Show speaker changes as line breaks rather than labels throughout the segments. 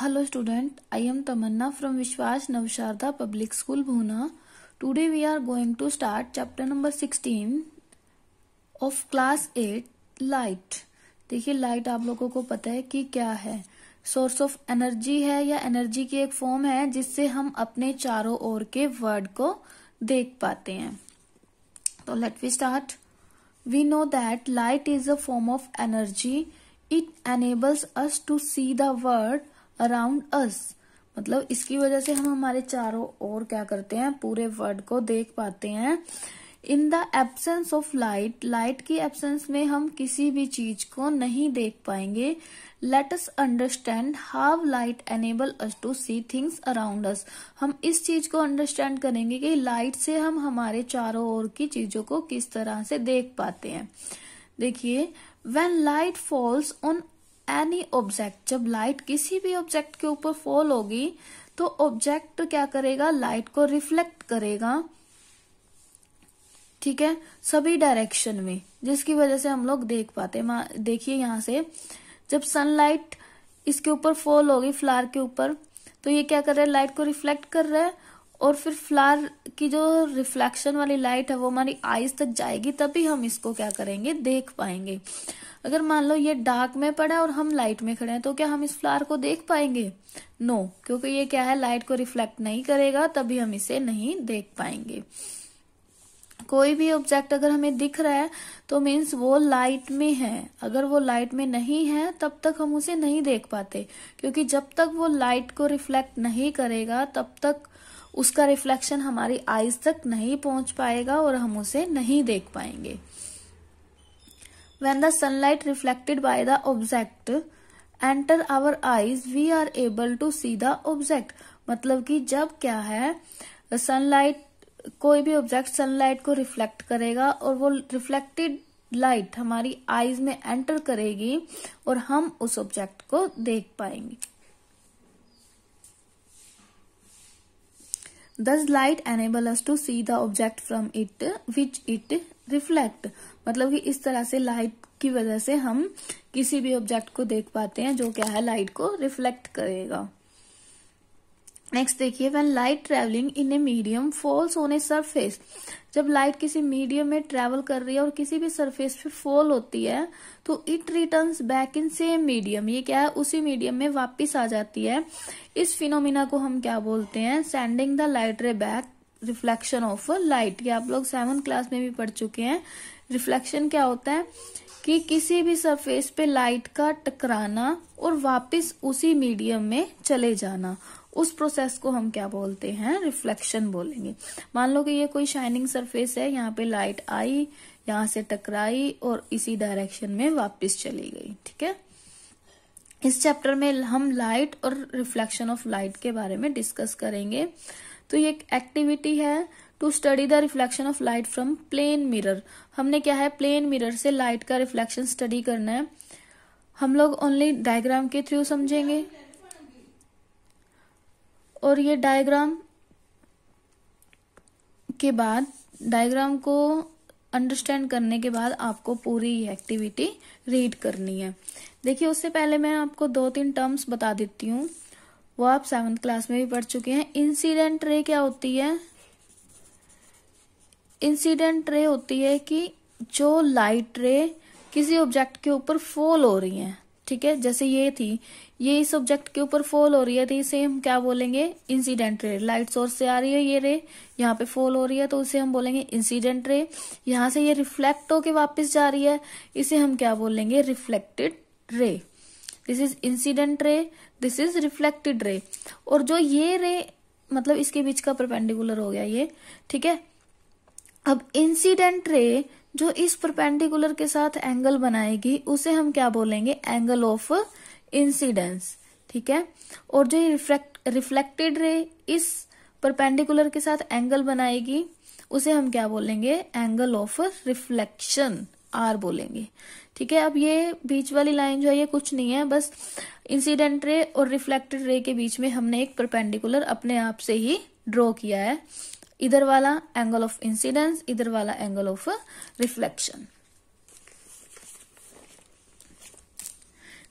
hello student I am Tamanna from Vishwas Navsharda public school Bhuna today we are going to start chapter number sixteen of class eight light देखिए light आप लोगों को पता है कि क्या है सोर्स ऑफ एनर्जी है या एनर्जी की एक फॉर्म है जिससे हम अपने चारों ओर के वर्ड को देख पाते हैं तो let we start we know that light is a form of energy it enables us to see the world around us मतलब इसकी वजह से हम हमारे चारों ओर क्या करते हैं पूरे वर्ल्ड को देख पाते हैं in the absence of light light की एबसेंस में हम किसी भी चीज को नहीं देख पाएंगे let us understand how light enable us to see things around us हम इस चीज को अंडरस्टैंड करेंगे कि लाइट से हम हमारे चारों ओर की चीजों को किस तरह से देख पाते हैं देखिए when light falls on any object जब लाइट किसी भी ऑब्जेक्ट के ऊपर फॉल होगी तो ऑब्जेक्ट क्या करेगा लाइट को रिफ्लेक्ट करेगा ठीक है सभी डायरेक्शन में जिसकी वजह से हम लोग देख पाते देखिए यहां से जब सनलाइट इसके ऊपर फॉल होगी फ्लावर के ऊपर तो ये क्या कर रहा है लाइट को रिफ्लेक्ट कर रहा है और फिर फ्लावर की जो रिफ्लेक्शन वाली लाइट है वो हमारी आईज तक जाएगी तभी हम इसको क्या करेंगे देख पाएंगे अगर मान लो ये डार्क में पड़ा और हम लाइट में खड़े हैं तो क्या हम इस फ्लावर को देख पाएंगे नो no, क्योंकि ये क्या है लाइट को रिफ्लेक्ट नहीं करेगा तभी हम इसे नहीं देख पाएंगे कोई भी ऑब्जेक्ट अगर हमें दिख रहा है तो मीन्स वो लाइट में है अगर वो लाइट में नहीं है तब तक हम उसे नहीं देख पाते क्योंकि जब तक वो लाइट को रिफ्लेक्ट नहीं करेगा तब तक उसका रिफ्लेक्शन हमारी आईज तक नहीं पहुंच पाएगा और हम उसे नहीं देख पाएंगे when the sunlight reflected by the object enter our eyes we are able to see the object मतलब कि जब क्या है सनलाइट कोई भी ऑब्जेक्ट सनलाइट को रिफ्लेक्ट करेगा और वो रिफ्लेक्टेड लाइट हमारी आईज में एंटर करेगी और हम उस ऑब्जेक्ट को देख पाएंगे this light enable us to see the object from it which it reflect मतलब कि इस तरह से लाइट की वजह से हम किसी भी ऑब्जेक्ट को देख पाते हैं जो क्या है लाइट को रिफ्लेक्ट करेगा नेक्स्ट देखिए when light travelling in a medium falls on a surface जब लाइट किसी मीडियम में ट्रेवल कर रही है और किसी भी सरफेस पे फॉल होती है तो it return back in same medium ये क्या है उसी मीडियम में वापस आ जाती है इस फिनोमिना को हम क्या बोलते हैं sending the light ray back reflection of light ये आप लोग सेवन क्लास में भी पढ़ चुके हैं रिफ्लेक्शन क्या होता है कि किसी भी सरफेस पे लाइट का टकराना और वापस उसी मीडियम में चले जाना उस प्रोसेस को हम क्या बोलते हैं रिफ्लेक्शन बोलेंगे मान लो कि ये कोई शाइनिंग सरफेस है यहाँ पे लाइट आई यहां से टकराई और इसी डायरेक्शन में वापस चली गई ठीक है इस चैप्टर में हम लाइट और रिफ्लेक्शन ऑफ लाइट के बारे में डिस्कस करेंगे तो ये एक एक्टिविटी है to study the reflection of light from plane mirror हमने क्या है प्लेन मिरर से लाइट का रिफ्लेक्शन स्टडी करना है हम लोग ओनली डायग्राम के थ्रू समझेंगे और ये डायग्राम के बाद डायग्राम को अंडरस्टैंड करने के बाद आपको पूरी एक्टिविटी रीड करनी है देखिए उससे पहले मैं आपको दो तीन टर्म्स बता देती हूँ वो आप सेवन्थ क्लास में भी पढ़ चुके हैं इंसिडेंट रे क्या होती है इंसिडेंट रे होती है कि जो लाइट रे किसी ऑब्जेक्ट के ऊपर फॉल हो रही है ठीक है जैसे ये थी ये इस ऑब्जेक्ट के ऊपर फॉल हो रही है थी तो इसे हम क्या बोलेंगे इंसिडेंट रे लाइट सोर्स से आ रही है ये रे यहाँ पे फॉल हो रही है तो उसे हम बोलेंगे इंसिडेंट रे यहां से ये रिफ्लेक्ट होके वापस जा रही है इसे हम क्या बोलेंगे reflected ray this is incident ray this is reflected ray और जो ये रे मतलब इसके बीच का प्रपेंडिकुलर हो गया ये ठीक है अब इंसिडेंट रे जो इस परपेंडिकुलर के साथ एंगल बनाएगी उसे हम क्या बोलेंगे एंगल ऑफ इंसिडेंस ठीक है और जो रिफ्लेक्टेड रे इस परपेंडिकुलर के साथ एंगल बनाएगी उसे हम क्या बोलेंगे एंगल ऑफ रिफ्लेक्शन आर बोलेंगे ठीक है अब ये बीच वाली लाइन जो है ये कुछ नहीं है बस इंसिडेंट रे और रिफ्लेक्टेड रे के बीच में हमने एक परपेंडिकुलर अपने आप से ही ड्रॉ किया है इधर वाला एंगल ऑफ इंसिडेंस इधर वाला एंगल ऑफ रिफ्लेक्शन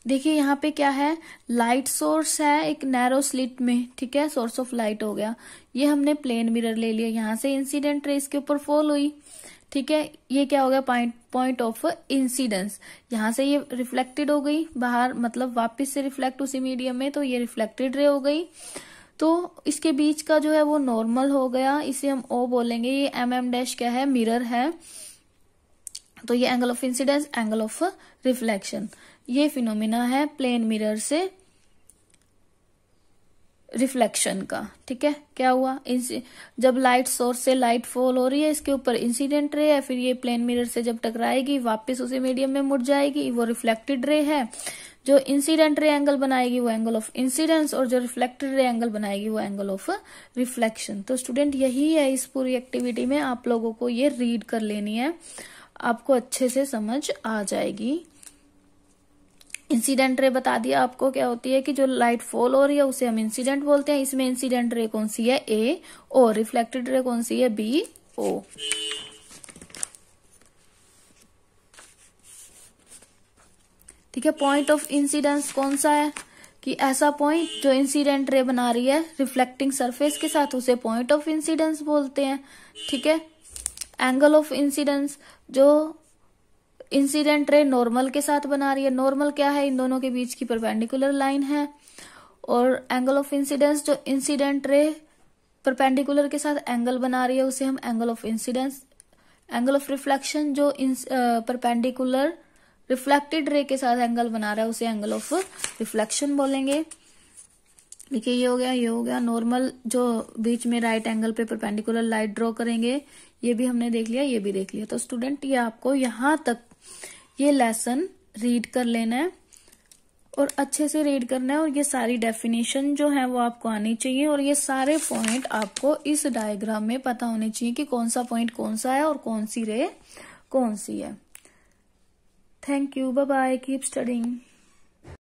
देखिए यहाँ पे क्या है लाइट सोर्स है एक नैरो स्लिट में ठीक है सोर्स ऑफ लाइट हो गया ये हमने प्लेन मिरर ले लिया यहां से इंसिडेंट रे इसके ऊपर फॉल हुई ठीक है ये क्या हो गया पॉइंट पॉइंट ऑफ इंसिडेंस यहां से ये रिफ्लेक्टेड हो गई बाहर मतलब वापस से रिफ्लेक्ट उसी मीडियम में तो ये रिफ्लेक्टेड रे हो गई तो इसके बीच का जो है वो नॉर्मल हो गया इसे हम ओ बोलेंगे ये एम एम डैश क्या है मिरर है तो ये angle of incidence angle of reflection ये फिनोमिना है प्लेन मिरर से रिफ्लेक्शन का ठीक है क्या हुआ जब लाइट सोर्स से लाइट फॉल हो रही है इसके ऊपर इंसिडेंट रे है फिर ये प्लेन मिरर से जब टकराएगी वापस उसी मीडियम में मुड़ जाएगी वो रिफ्लेक्टेड रे है जो इंसिडेंट रे एंगल बनाएगी वो एंगल ऑफ इंसिडेंस और जो रिफ्लेक्टेड रे एंगल बनाएगी वो एंगल ऑफ रिफ्लेक्शन तो स्टूडेंट यही है इस पूरी एक्टिविटी में आप लोगों को ये रीड कर लेनी है आपको अच्छे से समझ आ जाएगी इंसिडेंट रे बता दिया आपको क्या होती है कि जो लाइट फॉल हो रही है उसे हम इंसिडेंट बोलते हैं इसमें इंसिडेंट रे कौन सी है ए ओ रिफ्लेक्टेड रे कौन सी है बी ओ ठीक है पॉइंट ऑफ इंसिडेंस कौन सा है कि ऐसा पॉइंट जो इंसिडेंट रे बना रही है रिफ्लेक्टिंग सरफेस के साथ उसे पॉइंट ऑफ इंसिडेंस बोलते हैं ठीक है एंगल ऑफ इंसिडेंस जो इंसिडेंट रे नॉर्मल के साथ बना रही है नॉर्मल क्या है इन दोनों के बीच की परपेंडिकुलर लाइन है और एंगल ऑफ इंसिडेंस जो इंसिडेंट रे परपेंडिकुलर के साथ एंगल बना रही है उसे हम angle of incidence angle of reflection जो परपेंडिकुलर रिफ्लेक्टेड रे के साथ एंगल बना रहा है उसे एंगल ऑफ रिफ्लेक्शन बोलेंगे देखिए ये हो गया ये हो गया नॉर्मल जो बीच में राइट एंगल पे परपेंडिकुलर लाइट ड्रॉ करेंगे ये भी हमने देख लिया ये भी देख लिया तो स्टूडेंट ये आपको यहां तक ये लेसन रीड कर लेना है और अच्छे से रीड करना है और ये सारी डेफिनेशन जो है वो आपको आनी चाहिए और ये सारे पॉइंट आपको इस डायग्राम में पता होने चाहिए कि कौन सा पॉइंट कौन सा है और कौन सी रे कौन सी है thank you bye bye keep studying